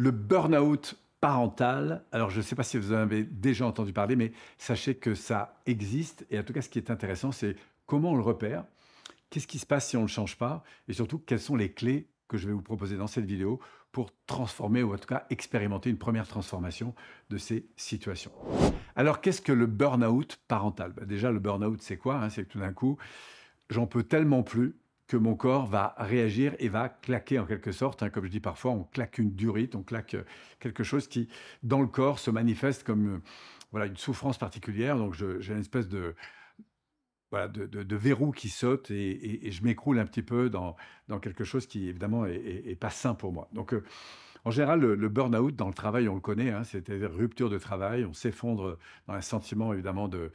le burn-out parental. Alors, je ne sais pas si vous en avez déjà entendu parler, mais sachez que ça existe. Et en tout cas, ce qui est intéressant, c'est comment on le repère, qu'est-ce qui se passe si on ne le change pas, et surtout, quelles sont les clés que je vais vous proposer dans cette vidéo pour transformer ou en tout cas expérimenter une première transformation de ces situations. Alors qu'est-ce que le burn-out parental ben, Déjà le burn-out c'est quoi hein C'est que tout d'un coup j'en peux tellement plus que mon corps va réagir et va claquer en quelque sorte. Hein, comme je dis parfois, on claque une durite, on claque euh, quelque chose qui, dans le corps, se manifeste comme euh, voilà, une souffrance particulière. Donc j'ai une espèce de, voilà, de, verrou qui saute et, je m'écroule un petit peu dans, quelque chose qui, évidemment, est, pas sain pour moi. Donc, euh, en général, le, burn-out dans le travail, on le connaît, hein, c'est-à-dire rupture de travail, on s'effondre dans un sentiment, évidemment, de,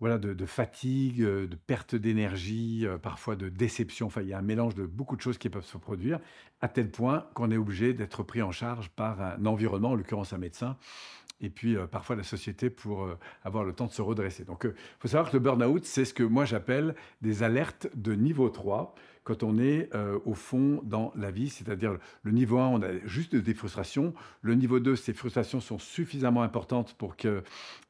voilà, de, fatigue, euh, de perte d'énergie, euh, parfois de déception. Enfin, il y a un mélange de beaucoup de choses qui peuvent se produire, à tel point qu'on est obligé d'être pris en charge par un environnement, en l'occurrence un médecin, et puis euh, parfois la société pour euh, avoir le temps de se redresser. Donc il euh, faut savoir que le burn-out, c'est ce que moi j'appelle des alertes de niveau 3 quand on est au fond dans la vie, c'est-à-dire le niveau 1, on a juste des frustrations, le niveau 2, ces frustrations sont suffisamment importantes pour qu'elles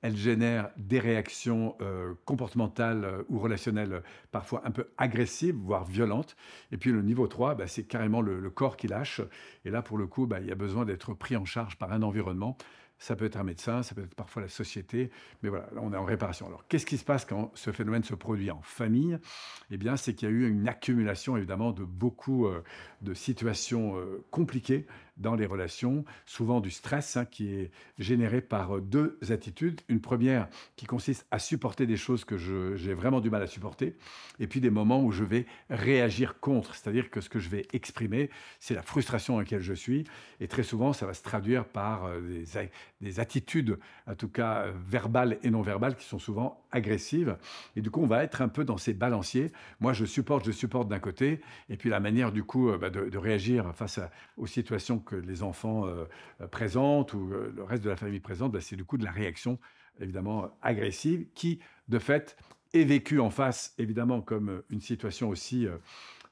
génèrent des réactions comportementales ou relationnelles parfois un peu agressives, voire violentes, et puis le niveau 3, bah, c'est carrément le, corps qui lâche, et là pour le coup, bah, il y a besoin d'être pris en charge par un environnement ça peut être un médecin, ça peut être parfois la société, mais voilà, on est en réparation. Alors, qu'est-ce qui se passe quand ce phénomène se produit en famille Eh bien, c'est qu'il y a eu une accumulation, évidemment, de beaucoup euh, de situations euh, compliquées dans les relations, souvent du stress hein, qui est généré par euh, deux attitudes. Une première qui consiste à supporter des choses que j'ai vraiment du mal à supporter, et puis des moments où je vais réagir contre, c'est-à-dire que ce que je vais exprimer, c'est la frustration à laquelle je suis, et très souvent ça va se traduire par euh, des, des attitudes, en tout cas euh, verbales et non verbales, qui sont souvent agressives. Et du coup, on va être un peu dans ces balanciers. Moi, je supporte, je supporte d'un côté, et puis la manière du coup euh, bah, de, réagir face aux situations que les enfants euh, présentent ou le reste de la famille présente, bah, c'est du coup de la réaction évidemment agressive qui, de fait, est vécue en face évidemment comme une situation aussi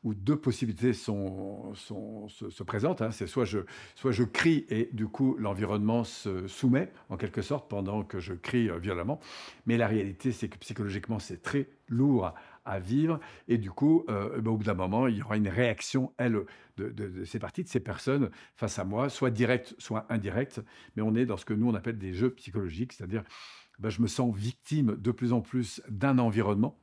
où deux possibilités se, présentent. Hein. C'est soit je, soit je crie et du coup l'environnement se soumet en quelque sorte pendant que je crie euh, violemment. Mais la réalité, c'est que psychologiquement, c'est très lourd à vivre. Et du coup, euh, eh ben, au bout d'un moment, il y aura une réaction, elle, de, de ces parties, de ces personnes face à moi, soit directe, soit indirecte. Mais on est dans ce que nous, on appelle des jeux psychologiques, c'est-à-dire, ben, je me sens victime de plus en plus d'un environnement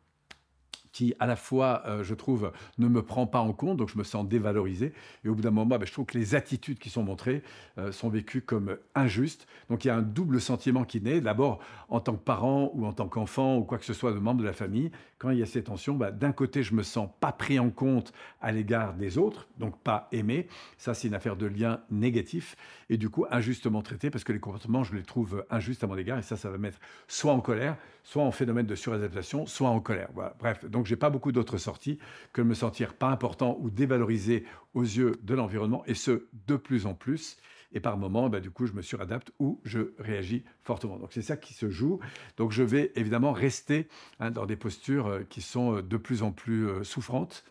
qui, à la fois, euh, je trouve, ne me prend pas en compte, donc je me sens dévalorisé. Et au bout d'un moment, bah, je trouve que les attitudes qui sont montrées euh, sont vécues comme injustes. Donc il y a un double sentiment qui naît. D'abord, en tant que parent ou en tant qu'enfant ou quoi que ce soit de membre de la famille, quand il y a ces tensions, bah, d'un côté, je me sens pas pris en compte à l'égard des autres, donc pas aimé. Ça, c'est une affaire de lien négatif et du coup injustement traité parce que les comportements, je les trouve injustes à mon égard et ça, ça va mettre soit en colère, soit en phénomène de suradaptation, soit en colère. Bref, donc donc j'ai pas beaucoup d'autres sorties que de me sentir pas important ou dévalorisé aux yeux de l'environnement, et ce, de plus en plus. Et par moments, bah, du coup, je me suradapte ou je réagis fortement. Donc c'est ça qui se joue. Donc je vais évidemment rester hein, dans des postures euh, qui sont euh, de plus en plus euh, souffrantes.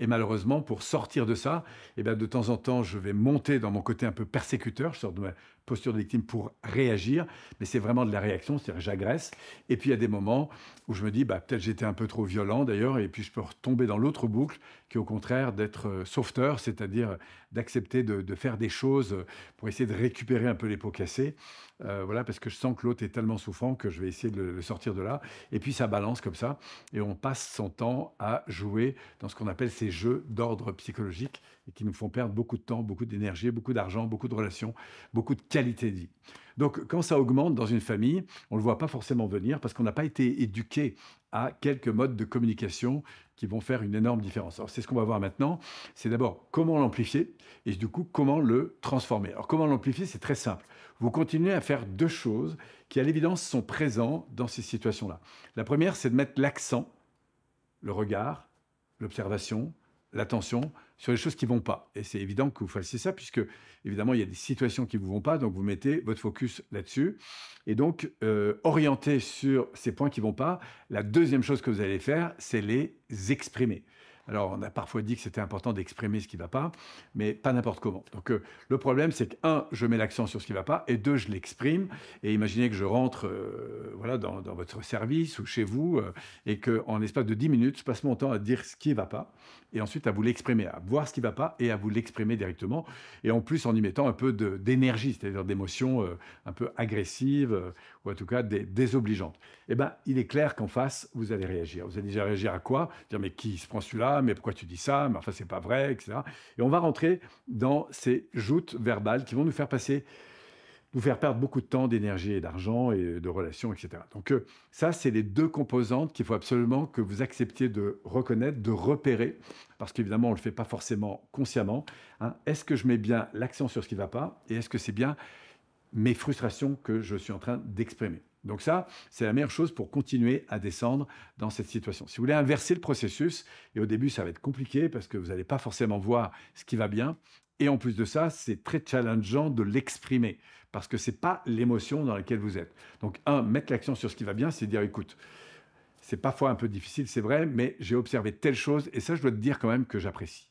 Et malheureusement, pour sortir de ça, et eh ben, de temps en temps, je vais monter dans mon côté un peu persécuteur. Je sors de posture de victime pour réagir, mais c'est vraiment de la réaction, c'est-à-dire j'agresse. Et puis il y a des moments où je me dis, bah, peut-être j'étais un peu trop violent d'ailleurs, et puis je peux retomber dans l'autre boucle, qui est au contraire d'être euh, sauveteur, c'est-à-dire d'accepter de, de, faire des choses pour essayer de récupérer un peu les pots cassés. Euh, voilà, parce que je sens que l'autre est tellement souffrant que je vais essayer de le, sortir de là. Et puis ça balance comme ça. Et on passe son temps à jouer dans ce qu'on appelle ces jeux d'ordre psychologique et qui nous font perdre beaucoup de temps, beaucoup d'énergie, beaucoup d'argent, beaucoup de relations, beaucoup de qualité de vie. Donc quand ça augmente dans une famille, on ne le voit pas forcément venir parce qu'on n'a pas été éduqué à quelques modes de communication qui vont faire une énorme différence. c'est ce qu'on va voir maintenant. C'est d'abord comment l'amplifier et du coup comment le transformer. Alors comment l'amplifier C'est très simple. Vous continuez à faire deux choses qui à l'évidence sont présentes dans ces situations-là. La première, c'est de mettre l'accent, le regard, l'observation, l'attention sur les choses qui ne vont pas. Et c'est évident que vous fassiez ça, puisque évidemment, il y a des situations qui vous vont pas, donc vous mettez votre focus là-dessus. Et donc, euh, orienté sur ces points qui vont pas, la deuxième chose que vous allez faire, c'est les exprimer. Alors, on a parfois dit que c'était important d'exprimer ce qui ne va pas, mais pas n'importe comment. Donc, euh, le problème, c'est que, un, je mets l'accent sur ce qui ne va pas, et deux, je l'exprime. Et imaginez que je rentre euh, voilà, dans, votre service ou chez vous, euh, et qu'en l'espace de 10 minutes, je passe mon temps à dire ce qui ne va pas, et ensuite à vous l'exprimer, à voir ce qui ne va pas, et à vous l'exprimer directement. Et en plus, en y mettant un peu d'énergie, c'est-à-dire d'émotions un peu agressives, ou en tout cas des, désobligeantes. Eh bien, il est clair qu'en face, vous allez réagir. Vous allez déjà réagir à quoi Dire, mais qui se prend celui-là mais pourquoi tu dis ça Mais enfin, c'est pas vrai, etc. Et on va rentrer dans ces joutes verbales qui vont nous faire passer, nous faire perdre beaucoup de temps, d'énergie et d'argent et de relations, etc. Donc euh, ça, c'est les deux composantes qu'il faut absolument que vous acceptiez de reconnaître, de repérer, parce qu'évidemment, on ne le fait pas forcément consciemment. Hein. Est-ce que je mets bien l'accent sur ce qui ne va pas Et est-ce que c'est bien mes frustrations que je suis en train d'exprimer donc ça, c'est la meilleure chose pour continuer à descendre dans cette situation. Si vous voulez inverser le processus, et au début ça va être compliqué parce que vous n'allez pas forcément voir ce qui va bien, et en plus de ça, c'est très challengeant de l'exprimer parce que ce n'est pas l'émotion dans laquelle vous êtes. Donc un, mettre l'action sur ce qui va bien, c'est dire écoute, c'est parfois un peu difficile, c'est vrai, mais j'ai observé telle chose et ça, je dois te dire quand même que j'apprécie.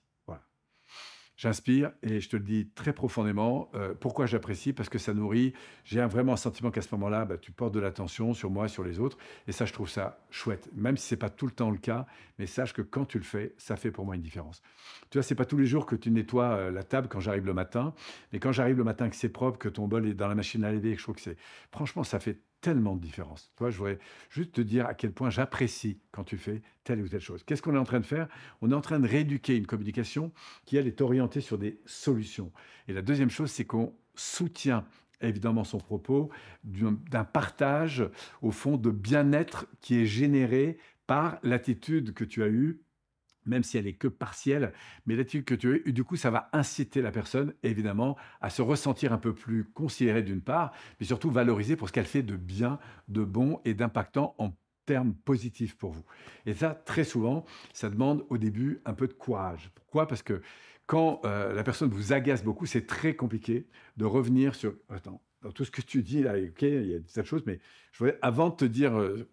J'inspire et je te le dis très profondément. Euh, pourquoi j'apprécie Parce que ça nourrit. J'ai vraiment un sentiment qu'à ce moment-là, bah, tu portes de l'attention sur moi, sur les autres. Et ça, je trouve ça chouette. Même si ce n'est pas tout le temps le cas, mais sache que quand tu le fais, ça fait pour moi une différence. Tu vois, c'est pas tous les jours que tu nettoies euh, la table quand j'arrive le matin. Mais quand j'arrive le matin, que c'est propre, que ton bol est dans la machine à laver, que je trouve que c'est. Franchement, ça fait tellement de différence. Toi, je voudrais juste te dire à quel point j'apprécie quand tu fais telle ou telle chose. Qu'est-ce qu'on est en train de faire On est en train de rééduquer une communication qui, elle, est orientée sur des solutions. Et la deuxième chose, c'est qu'on soutient évidemment son propos d'un partage, au fond, de bien-être qui est généré par l'attitude que tu as eue même si elle est que partielle, mais l'attitude que tu as, du coup, ça va inciter la personne, évidemment, à se ressentir un peu plus considérée d'une part, mais surtout valorisée pour ce qu'elle fait de bien, de bon et d'impactant en termes positifs pour vous. Et ça, très souvent, ça demande au début un peu de courage. Pourquoi Parce que quand euh, la personne vous agace beaucoup, c'est très compliqué de revenir sur... Attends, dans tout ce que tu dis là, ok, il y a cette chose, mais je voudrais, avant de te dire... Euh,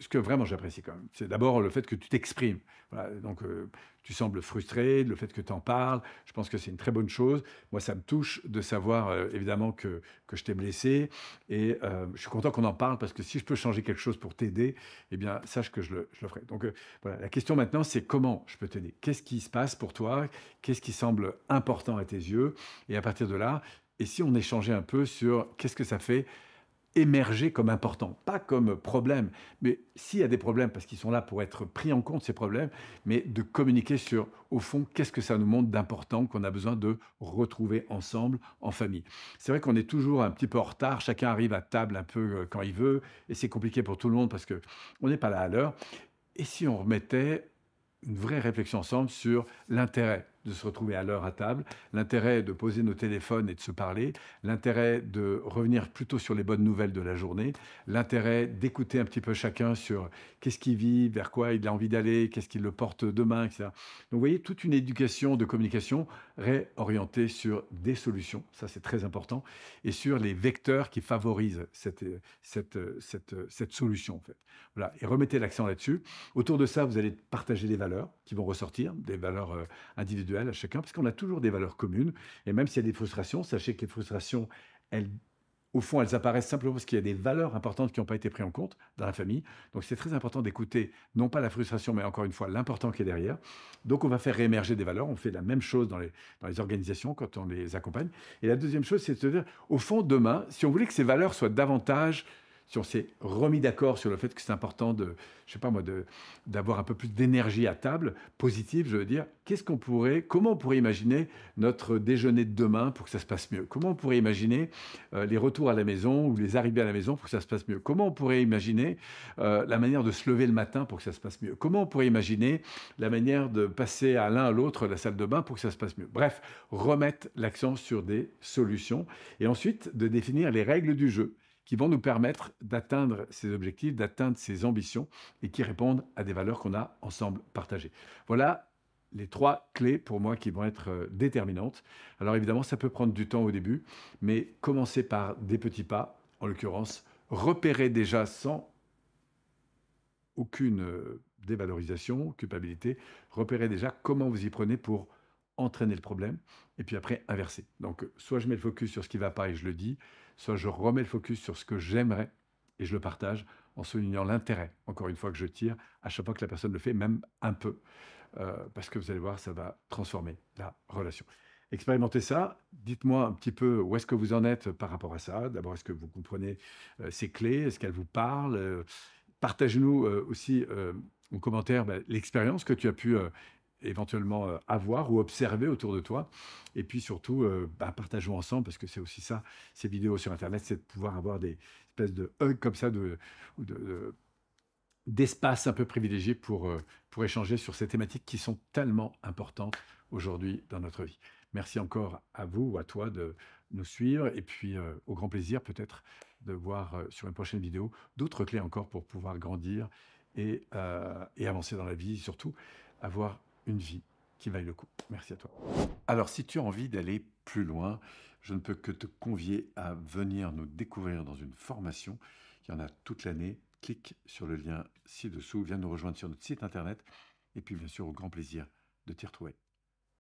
ce que, vraiment j'apprécie quand même, c'est d'abord le fait que tu t'exprimes. donc, euh, tu sembles frustré, le fait que tu en parles, je pense que c'est une très bonne chose. Moi, ça me touche de savoir, euh, évidemment, que, je t'ai blessé. Et euh, je suis content qu'on en parle parce que si je peux changer quelque chose pour t'aider, eh bien, sache que je le, je le ferai. Donc, voilà, la question maintenant, c'est comment je peux t'aider Qu'est-ce qui se passe pour toi Qu'est-ce qui semble important à tes yeux Et à partir de là, et si on échangeait un peu sur qu'est-ce que ça fait émerger comme important, pas comme problème, mais s'il y a des problèmes, parce qu'ils sont là pour être pris en compte, ces problèmes, mais de communiquer sur, au fond, qu'est-ce que ça nous montre d'important qu'on a besoin de retrouver ensemble, en famille. C'est vrai qu'on est toujours un petit peu en retard, chacun arrive à table un peu euh, quand il veut, et c'est compliqué pour tout le monde parce on n'est pas là à l'heure. Et si on remettait une vraie réflexion ensemble sur l'intérêt de se retrouver à l'heure à table, l'intérêt de poser nos téléphones et de se parler, l'intérêt de revenir plutôt sur les bonnes nouvelles de la journée, l'intérêt d'écouter un petit peu chacun sur qu'est-ce qu'il vit, vers quoi il a envie d'aller, qu'est-ce qu'il le porte demain, etc. Donc vous voyez, toute une éducation de communication réorientée sur des solutions, ça c'est très important, et sur les vecteurs qui favorisent cette, cette, cette, cette solution. En fait. voilà. Et remettez l'accent là-dessus. Autour de ça, vous allez partager des valeurs qui vont ressortir, des valeurs euh, individuelles à chacun, parce qu'on a toujours des valeurs communes. Et même s'il y a des frustrations, sachez que les frustrations, elles au fond, elles apparaissent simplement parce qu'il y a des valeurs importantes qui n'ont pas été prises en compte dans la famille. Donc, c'est très important d'écouter, non pas la frustration, mais encore une fois, l'important qui est derrière. Donc, on va faire réémerger des valeurs. On fait la même chose dans les, dans les organisations quand on les accompagne. Et la deuxième chose, c'est de se dire, au fond, demain, si on voulait que ces valeurs soient davantage si on s'est remis d'accord sur le fait que c'est important de, je sais pas moi, d'avoir un peu plus d'énergie à table, positive, je veux dire, qu'est-ce qu'on pourrait, comment on pourrait imaginer notre déjeuner de demain pour que ça se passe mieux Comment on pourrait imaginer euh, les retours à la maison ou les arrivées à la maison pour que ça se passe mieux Comment on pourrait imaginer euh, la manière de se lever le matin pour que ça se passe mieux Comment on pourrait imaginer la manière de passer à l'un à l'autre la salle de bain pour que ça se passe mieux Bref, remettre l'accent sur des solutions et ensuite de définir les règles du jeu qui vont nous permettre d'atteindre ces objectifs, d'atteindre ces ambitions et qui répondent à des valeurs qu'on a ensemble partagées. Voilà les trois clés pour moi qui vont être euh, déterminantes. Alors évidemment, ça peut prendre du temps au début, mais commencez par des petits pas, en l'occurrence, repérez déjà sans aucune euh, dévalorisation, culpabilité, repérez déjà comment vous y prenez pour entraîner le problème, et puis après inverser. Donc euh, soit je mets le focus sur ce qui ne va pas et je le dis, soit je remets le focus sur ce que j'aimerais et je le partage en soulignant l'intérêt, encore une fois, que je tire à chaque fois que la personne le fait, même un peu. Euh, parce que vous allez voir, ça va transformer la relation. Expérimentez ça. Dites-moi un petit peu où est-ce que vous en êtes par rapport à ça. D'abord, est-ce que vous comprenez euh, ces clés Est-ce qu'elles vous parlent partage euh, Partagez-nous aussi en commentaire ben, l'expérience que tu as pu éventuellement euh, avoir ou observer autour de toi. Et puis surtout, euh, bah, partageons ensemble, parce que c'est aussi ça, ces vidéos sur Internet, c'est de pouvoir avoir des espèces de hugs comme ça, de, un peu privilégié pour, euh, pour échanger sur ces thématiques qui sont tellement importantes aujourd'hui dans notre vie. Merci encore à vous ou à toi de nous suivre et puis au grand plaisir peut-être de voir sur une prochaine vidéo d'autres clés encore pour pouvoir grandir et, et avancer dans la vie, et surtout avoir une vie qui vaille le coup. Merci à toi. Alors, si tu as envie d'aller plus loin, je ne peux que te convier à venir nous découvrir dans une formation. Il y en a toute l'année. Clique sur le lien ci-dessous, viens nous rejoindre sur notre site internet. Et puis, bien sûr, au grand plaisir de t'y retrouver.